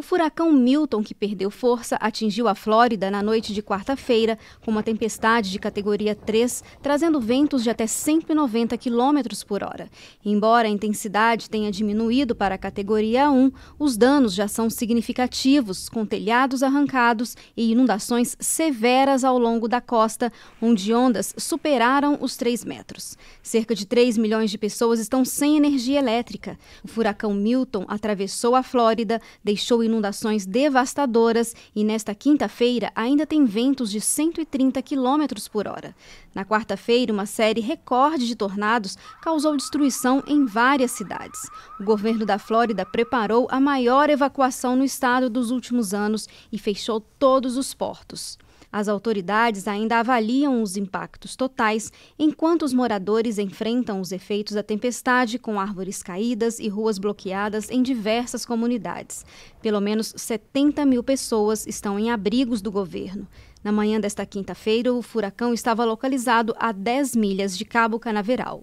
O furacão Milton, que perdeu força, atingiu a Flórida na noite de quarta-feira, com uma tempestade de categoria 3, trazendo ventos de até 190 km por hora. Embora a intensidade tenha diminuído para a categoria 1, os danos já são significativos, com telhados arrancados e inundações severas ao longo da costa, onde ondas superaram os 3 metros. Cerca de 3 milhões de pessoas estão sem energia elétrica. O furacão Milton atravessou a Flórida, deixou inundações devastadoras e nesta quinta-feira ainda tem ventos de 130 km por hora. Na quarta-feira, uma série recorde de tornados causou destruição em várias cidades. O governo da Flórida preparou a maior evacuação no estado dos últimos anos e fechou todos os portos. As autoridades ainda avaliam os impactos totais, enquanto os moradores enfrentam os efeitos da tempestade com árvores caídas e ruas bloqueadas em diversas comunidades. Pelo menos 70 mil pessoas estão em abrigos do governo. Na manhã desta quinta-feira, o furacão estava localizado a 10 milhas de Cabo Canaveral.